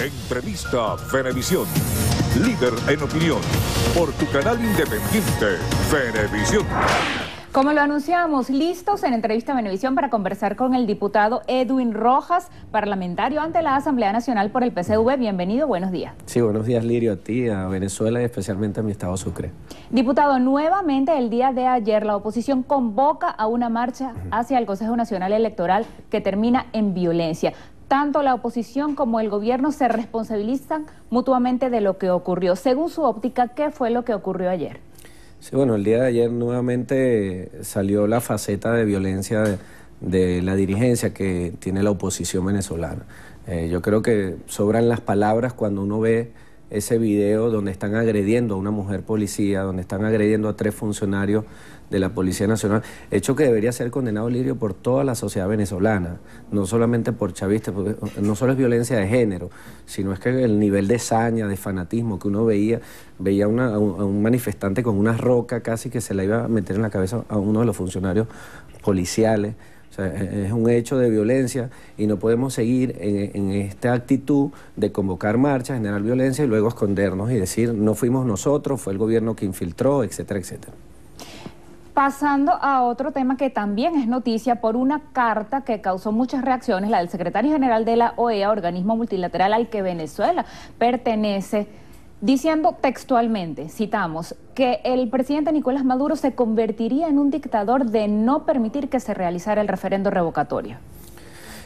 Entrevista Venevisión. Líder en opinión. Por tu canal independiente, Venevisión. Como lo anunciamos, listos en entrevista a Venevisión para conversar con el diputado Edwin Rojas, parlamentario ante la Asamblea Nacional por el PCV. Bienvenido, buenos días. Sí, buenos días, Lirio, a ti, a Venezuela y especialmente a mi estado Sucre. Diputado, nuevamente el día de ayer la oposición convoca a una marcha hacia el Consejo Nacional Electoral que termina en violencia. Tanto la oposición como el gobierno se responsabilizan mutuamente de lo que ocurrió. Según su óptica, ¿qué fue lo que ocurrió ayer? Sí, bueno, el día de ayer nuevamente salió la faceta de violencia de, la dirigencia que tiene la oposición venezolana. Eh, yo creo que sobran las palabras cuando uno ve ese video donde están agrediendo a una mujer policía, donde están agrediendo a tres funcionarios de la Policía Nacional, hecho que debería ser condenado Lirio por toda la sociedad venezolana, no solamente por chavistas, porque eh, no solo es violencia de género, sino es que el nivel de saña, de fanatismo que uno veía, veía a, un, manifestante con una roca casi que se la iba a meter en la cabeza a uno de los funcionarios policiales. O sea, e, es un hecho de violencia y no podemos seguir en, en esta actitud de convocar marchas, generar violencia y luego escondernos y decir no fuimos nosotros, fue el gobierno que infiltró, etcétera, etcétera. Pasando a otro tema que también es noticia por una carta que causó muchas reacciones, la del secretario general de la OEA, organismo multilateral al que Venezuela pertenece, diciendo textualmente, citamos, que el presidente Nicolás Maduro se convertiría en un dictador de no permitir que se realizara el referendo revocatorio.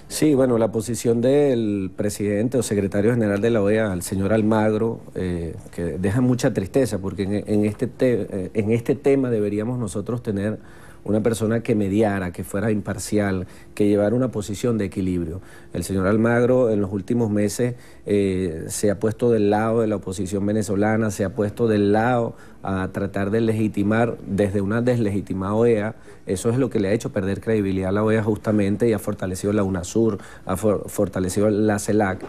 Sí, bueno, la posición del presidente o secretario general de la OEA, el señor Almagro, eh, que deja mucha tristeza, porque en, este eh, en este tema deberíamos nosotros tener una persona que mediara, que fuera imparcial, que llevara una posición de equilibrio. El señor Almagro en los últimos meses eh, se ha puesto del lado de la oposición venezolana, se ha puesto del lado a tratar de legitimar desde una deslegitimada OEA. Eso es lo que le ha hecho perder credibilidad a la OEA justamente y ha fortalecido la UNASUR, ha fortalecido la CELAC.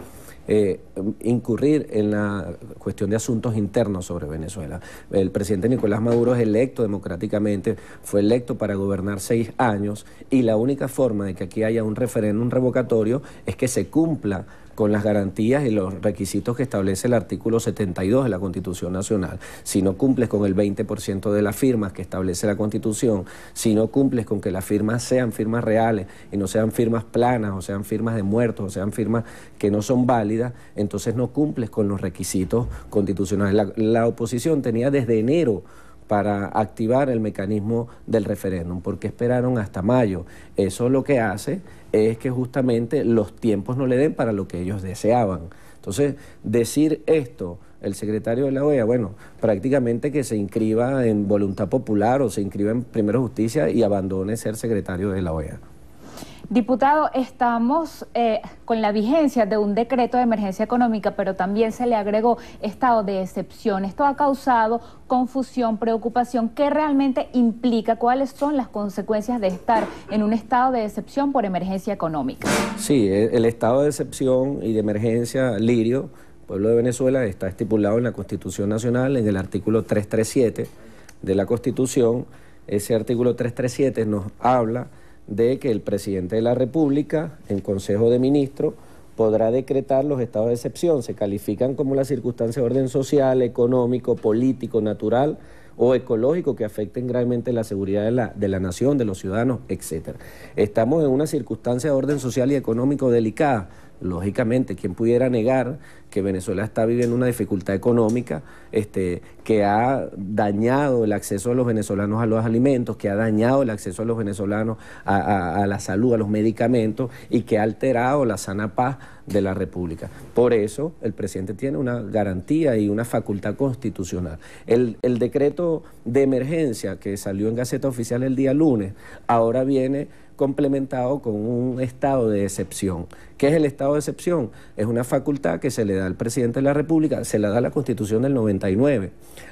Eh, incurrir en la cuestión de asuntos internos sobre Venezuela. El presidente Nicolás Maduro es electo democráticamente, fue electo para gobernar seis años y la única forma de que aquí haya un referéndum revocatorio es que se cumpla con las garantías y los requisitos que establece el artículo 72 de la Constitución Nacional. Si no cumples con el 20% de las firmas que establece la Constitución, si no cumples con que las firmas sean firmas reales y no sean firmas planas o sean firmas de muertos o sean firmas que no son válidas, entonces no cumples con los requisitos constitucionales. La, la oposición tenía desde enero para activar el mecanismo del referéndum, porque esperaron hasta mayo. Eso lo que hace es que justamente los tiempos no le den para lo que ellos deseaban. Entonces, decir esto, el secretario de la OEA, bueno, prácticamente que se inscriba en voluntad popular o se inscriba en Primera Justicia y abandone ser secretario de la OEA. Diputado, estamos eh, con la vigencia de un decreto de emergencia económica, pero también se le agregó estado de excepción. Esto ha causado confusión, preocupación. ¿Qué realmente implica? ¿Cuáles son las consecuencias de estar en un estado de excepción por emergencia económica? Sí, e, el estado de excepción y de emergencia, Lirio, pueblo de Venezuela, está estipulado en la Constitución Nacional, en el artículo 337 de la Constitución. Ese artículo 337 nos habla de que el presidente de la República, en Consejo de Ministros, podrá decretar los estados de excepción. Se califican como las circunstancias de orden social, económico, político, natural o ecológico que afecten gravemente la seguridad de la, de la nación, de los ciudadanos, etc. Estamos en una circunstancia de orden social y económico delicada Lógicamente, ¿quién pudiera negar que Venezuela está viviendo una dificultad económica este, que ha dañado el acceso de los venezolanos a los alimentos, que ha dañado el acceso de los venezolanos a, la salud, a los medicamentos y que ha alterado la sana paz de la República? Por eso el presidente tiene una garantía y una facultad constitucional. el decreto de emergencia que salió en Gaceta Oficial el día lunes ahora viene complementado con un estado de excepción. ¿Qué es el estado de excepción? Es una facultad que se le da al presidente de la República, se la da la Constitución del 99.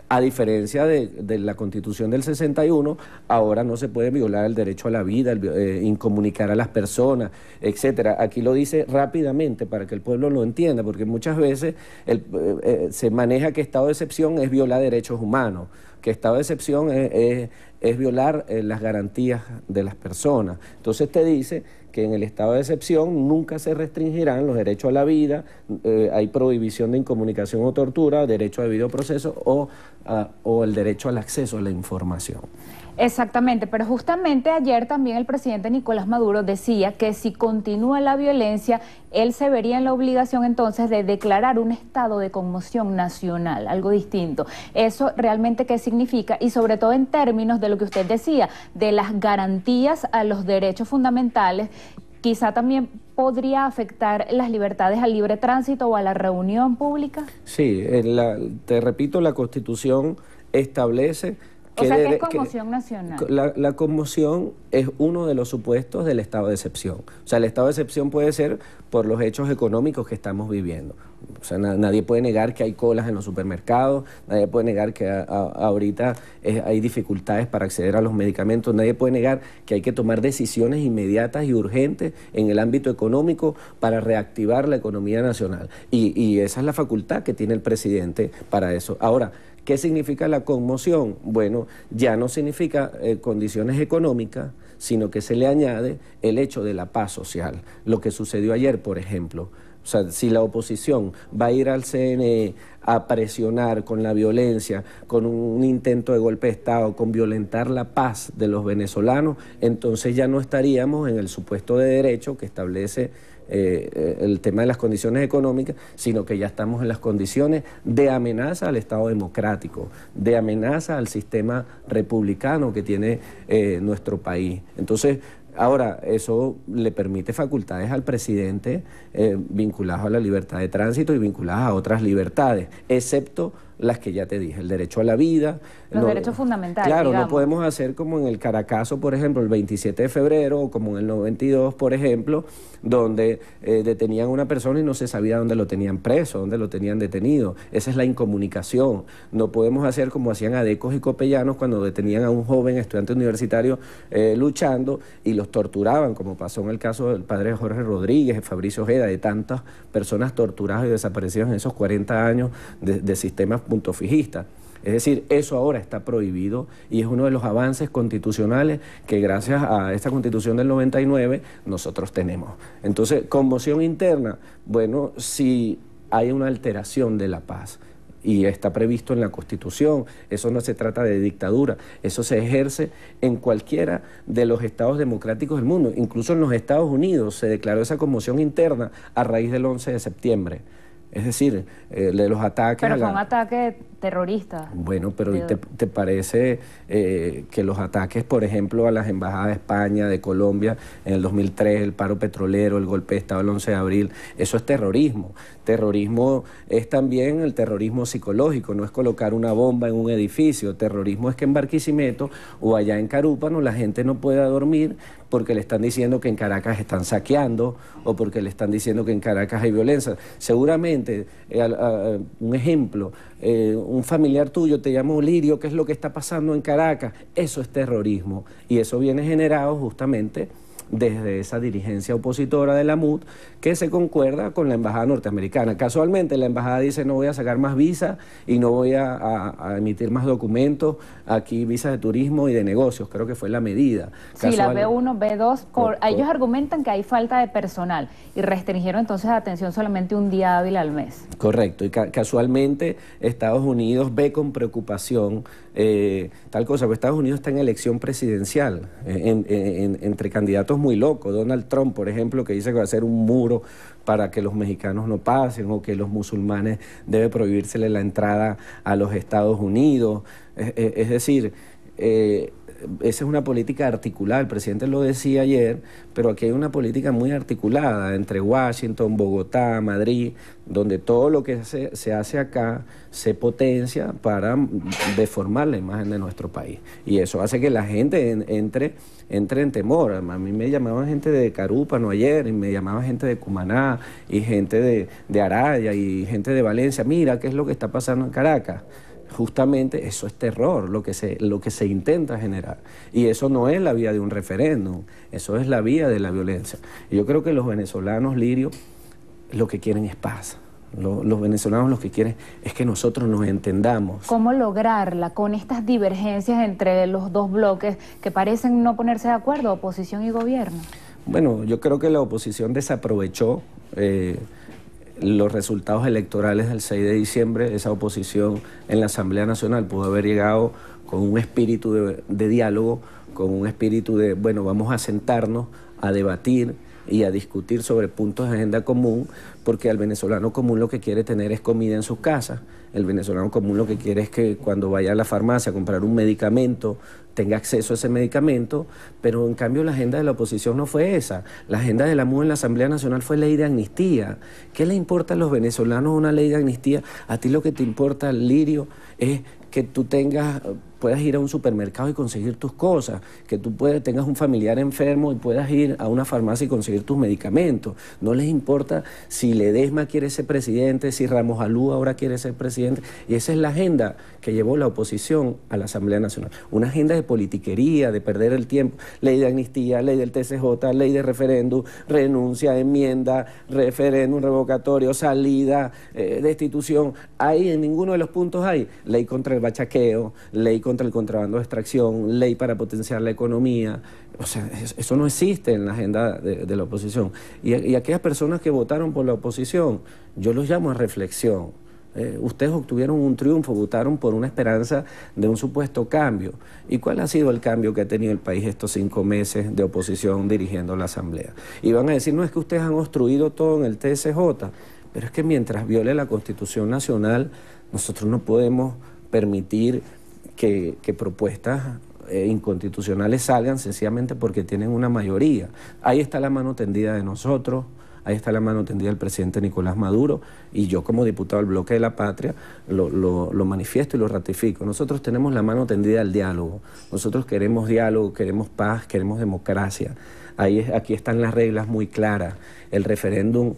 A diferencia de, la Constitución del 61, ahora no se puede violar el derecho a la vida, eh, incomunicar a las personas, etcétera. Aquí lo dice rápidamente para que el pueblo lo entienda, porque muchas veces eh, eh, se maneja que estado de excepción es violar derechos humanos que estado de excepción es, violar eh, las garantías de las personas. Entonces te dice que en el estado de excepción nunca se restringirán los derechos a la vida, eh, hay prohibición de incomunicación o tortura, derecho a debido proceso o, ah, o el derecho al acceso a la información. Exactamente, pero justamente ayer también el presidente Nicolás Maduro decía que si continúa la violencia, él se vería en la obligación entonces de declarar un estado de conmoción nacional, algo distinto. ¿Eso realmente qué significa? Y sobre todo en términos de lo que usted decía, de las garantías a los derechos fundamentales quizá también podría afectar las libertades al libre tránsito o a la reunión pública? Sí, eh, la, te repito, la Constitución establece o sea, es conmoción nacional. La, conmoción es uno de los supuestos del estado de excepción. O sea, el estado de excepción puede ser por los hechos económicos que estamos viviendo. O sea, nadie puede negar que hay colas en los supermercados, nadie puede negar que ahorita hay dificultades para acceder a los medicamentos, nadie puede negar que hay que tomar decisiones inmediatas y urgentes en el ámbito económico para reactivar la economía nacional. Y, y esa es la facultad que tiene el presidente para eso. Ahora, ¿Qué significa la conmoción? Bueno, ya no significa eh, condiciones económicas, sino que se le añade el hecho de la paz social. Lo que sucedió ayer, por ejemplo. O sea, si la oposición va a ir al CNE a presionar con la violencia, con un intento de golpe de Estado, con violentar la paz de los venezolanos, entonces ya no estaríamos en el supuesto de derecho que establece eh, eh, el tema de las condiciones económicas, sino que ya estamos en las condiciones de amenaza al Estado democrático, de amenaza al sistema republicano que tiene eh, nuestro país. Entonces, Ahora, eso le permite facultades al presidente vinculadas a la libertad de tránsito y vinculadas a otras libertades, excepto las que ya te dije, el derecho a la vida. Los derechos fundamentales. Claro, no podemos hacer como en el Caracaso, por ejemplo, el 27 de febrero, o como en el 92, por ejemplo, donde eh, detenían a una persona y no se sabía dónde lo tenían preso, dónde lo tenían detenido. Esa es la incomunicación. No podemos hacer como hacían adecos y copellanos cuando detenían a un joven estudiante universitario eh, luchando y los torturaban, como pasó en el caso del padre Jorge Rodríguez, Fabricio Ojeda, de tantas personas torturadas y desaparecidas en esos 40 años de, de sistemas fijista. Es decir, eso ahora está prohibido y es uno de los avances constitucionales que gracias a esta constitución del 99 nosotros tenemos. Entonces, conmoción interna, bueno, si hay una alteración de la paz y está previsto en la Constitución. Eso no se trata de dictadura, eso se ejerce en cualquiera de los estados democráticos del mundo. Incluso en los Estados Unidos se declaró esa conmoción interna a raíz del 11 de septiembre. Es decir, de eh, los ataques... Pero fue un ataque Bueno, pero te, parece eh, que los ataques, por ejemplo, a las embajadas de España, de Colombia, en el 2003, el paro petrolero, el golpe de Estado el 11 de abril, eso es terrorismo. Terrorismo es también el terrorismo psicológico, no es colocar una bomba en un edificio. Terrorismo es que en Barquisimeto o allá en Carúpano la gente no pueda dormir porque le están diciendo que en Caracas están saqueando o porque le están diciendo que en Caracas hay violencia. Seguramente eh, un ejemplo, eh, un familiar tuyo te llama Lirio, ¿qué es lo que está pasando en Caracas? Eso es terrorismo y eso viene generado justamente desde esa dirigencia opositora de la MUD que se concuerda con la Embajada norteamericana. Casualmente la Embajada dice no voy a sacar más visas y no voy a, emitir más documentos, aquí visas de turismo y de negocios, creo que fue la medida. Sí, la B1, B2, ellos argumentan que hay falta de personal y restringieron entonces atención solamente un día hábil al mes. Correcto, y casualmente Estados Unidos ve con preocupación eh, tal cosa, porque Estados Unidos está en elección presidencial eh, entre candidatos muy locos. Donald Trump, por ejemplo, que dice que va a hacer un muro para que los mexicanos no pasen o que los musulmanes debe prohibírsele la entrada a los Estados Unidos. Es, decir, eh, esa es una política articulada, el presidente lo decía ayer, pero aquí hay una política muy articulada entre Washington, Bogotá, Madrid, donde todo lo que se, hace acá se potencia para deformar la imagen de nuestro país. Y eso hace que la gente entre, entre en temor. A mí me llamaban gente de Carúpano ayer, y me llamaban gente de Cumaná, y gente de, de Araya, y gente de Valencia. Mira, ¿qué es lo que está pasando en Caracas? justamente eso es terror, lo que, se, lo que se intenta generar. Y eso no es la vía de un referéndum, eso es la vía de la violencia. Y yo creo que los venezolanos, Lirio, lo que quieren es paz. los venezolanos lo que quieren es que nosotros nos entendamos. ¿Cómo lograrla con estas divergencias entre los dos bloques que parecen no ponerse de acuerdo, oposición y gobierno? Bueno, yo creo que la oposición desaprovechó... Eh, los resultados electorales del 6 de diciembre, esa oposición en la Asamblea Nacional pudo haber llegado con un espíritu de, diálogo, con un espíritu de, bueno, vamos a sentarnos a debatir, y a discutir sobre puntos de agenda común, porque al venezolano común lo que quiere tener es comida en sus casas, el venezolano común lo que quiere es que cuando vaya a la farmacia a comprar un medicamento tenga acceso a ese medicamento, pero en cambio la agenda de la oposición no fue esa, la agenda de la MU en la Asamblea Nacional fue ley de amnistía. ¿Qué le importa a los venezolanos una ley de amnistía? A ti lo que te importa, Lirio, es que tú tengas puedas ir a un supermercado y conseguir tus cosas, que tú puedes, tengas un familiar enfermo y puedas ir a una farmacia y conseguir tus medicamentos. No les importa si Ledesma quiere ser presidente, si Ramos Alú ahora quiere ser presidente. Y esa es la agenda que llevó la oposición a la Asamblea Nacional. Una agenda de politiquería, de perder el tiempo. Ley de amnistía, ley del TCJ, ley de referéndum, renuncia, enmienda, referéndum revocatorio, salida, eh, destitución. Ahí en ninguno de los puntos hay ley contra el bachaqueo, ley contra contra el contrabando de extracción, ley para potenciar la economía. O sea, eso no existe en la agenda de, la oposición. Y, aquellas personas que votaron por la oposición, yo los llamo a reflexión. Eh, ustedes obtuvieron un triunfo, votaron por una esperanza de un supuesto cambio. ¿Y cuál ha sido el cambio que ha tenido el país estos cinco meses de oposición dirigiendo la Asamblea? Y van a decir, no es que ustedes han obstruido todo en el TSJ, pero es que mientras viole la Constitución Nacional, nosotros no podemos permitir que, propuestas eh, inconstitucionales salgan sencillamente porque tienen una mayoría. Ahí está la mano tendida de nosotros, ahí está la mano tendida del presidente Nicolás Maduro y yo como diputado del bloque de la patria lo, lo, manifiesto y lo ratifico. Nosotros tenemos la mano tendida al diálogo, nosotros queremos diálogo, queremos paz, queremos democracia. Ahí, aquí están las reglas muy claras, el referéndum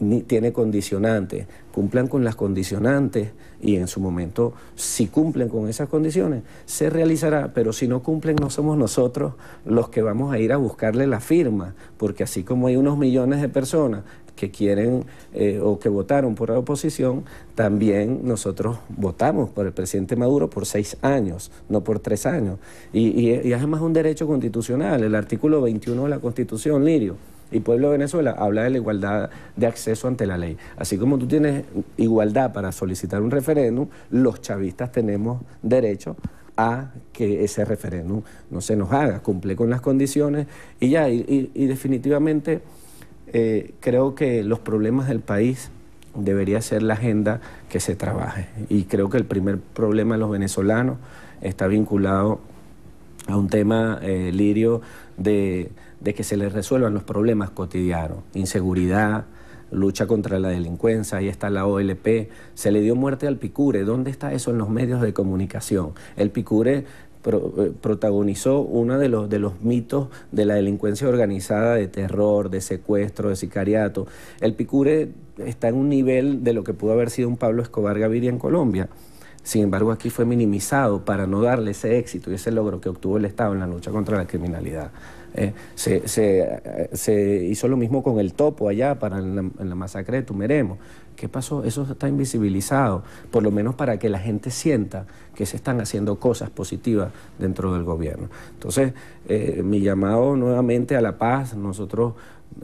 ni tiene condicionantes, cumplan con las condicionantes y en su momento, si cumplen con esas condiciones, se realizará, pero si no cumplen no somos nosotros los que vamos a ir a buscarle la firma, porque así como hay unos millones de personas que quieren eh, o que votaron por la oposición, también nosotros votamos por el presidente Maduro por seis años, no por tres años. Y, y, es un derecho constitucional, el artículo 21 de la Constitución, Lirio y pueblo de Venezuela habla de la igualdad de acceso ante la ley. Así como tú tienes igualdad para solicitar un referéndum, los chavistas tenemos derecho a que ese referéndum no se nos haga, cumple con las condiciones y ya, y, definitivamente eh, creo que los problemas del país debería ser la agenda que se trabaje. Y creo que el primer problema de los venezolanos está vinculado a un tema, eh, Lirio, de, que se le resuelvan los problemas cotidianos, inseguridad, lucha contra la delincuencia, ahí está la OLP, se le dio muerte al Picure, ¿dónde está eso en los medios de comunicación? El Picure eh, protagonizó uno de los, de los mitos de la delincuencia organizada, de terror, de secuestro, de sicariato. El Picure está en un nivel de lo que pudo haber sido un Pablo Escobar Gaviria en Colombia. Sin embargo, aquí fue minimizado para no darle ese éxito y ese logro que obtuvo el Estado en la lucha contra la criminalidad. Eh, se, hizo lo mismo con el topo allá para en la, masacre de Tumeremo. ¿Qué pasó? Eso está invisibilizado, por lo menos para que la gente sienta que se están haciendo cosas positivas dentro del gobierno. Entonces, eh, mi llamado nuevamente a la paz, nosotros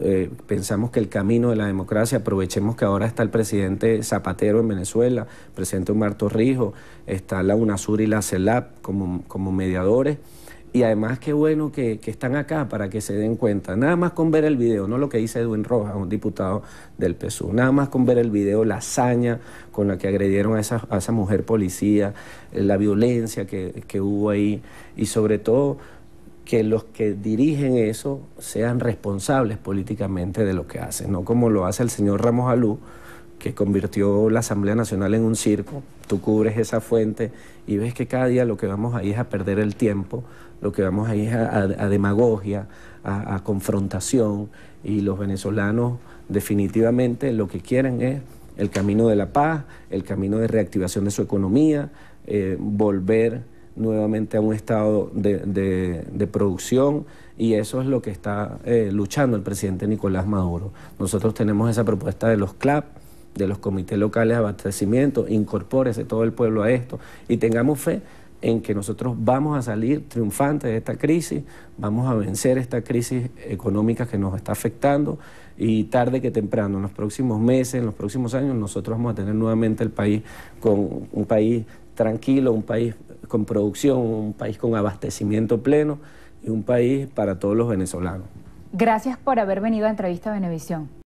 eh, pensamos que el camino de la democracia, aprovechemos que ahora está el presidente Zapatero en Venezuela, el presidente Omar Rijo, está la UNASUR y la CELAP como, mediadores. Y además qué bueno que, están acá para que se den cuenta. Nada más con ver el video, no lo que dice Edwin Rojas, un diputado del PSU, nada más con ver el video, la hazaña con la que agredieron a esa, a esa mujer policía, la violencia que hubo ahí y sobre todo que los que dirigen eso sean responsables políticamente de lo que hacen, no como lo hace el señor Ramos Alú, que convirtió la Asamblea Nacional en un circo, tú cubres esa fuente y ves que cada día lo que vamos ahí es a perder el tiempo, lo que vamos ahí es a, demagogia, a, confrontación, y los venezolanos definitivamente lo que quieren es el camino de la paz, el camino de reactivación de su economía, eh, volver nuevamente a un estado de, producción y eso es lo que está eh, luchando el presidente Nicolás Maduro. Nosotros tenemos esa propuesta de los CLAP, de los comités locales de abastecimiento, incorpórese todo el pueblo a esto y tengamos fe en que nosotros vamos a salir triunfantes de esta crisis, vamos a vencer esta crisis económica que nos está afectando y tarde que temprano, en los próximos meses, en los próximos años, nosotros vamos a tener nuevamente el país con un país tranquilo, un país con producción, un país con abastecimiento pleno y un país para todos los venezolanos. Gracias por haber venido a Entrevista Venevisión.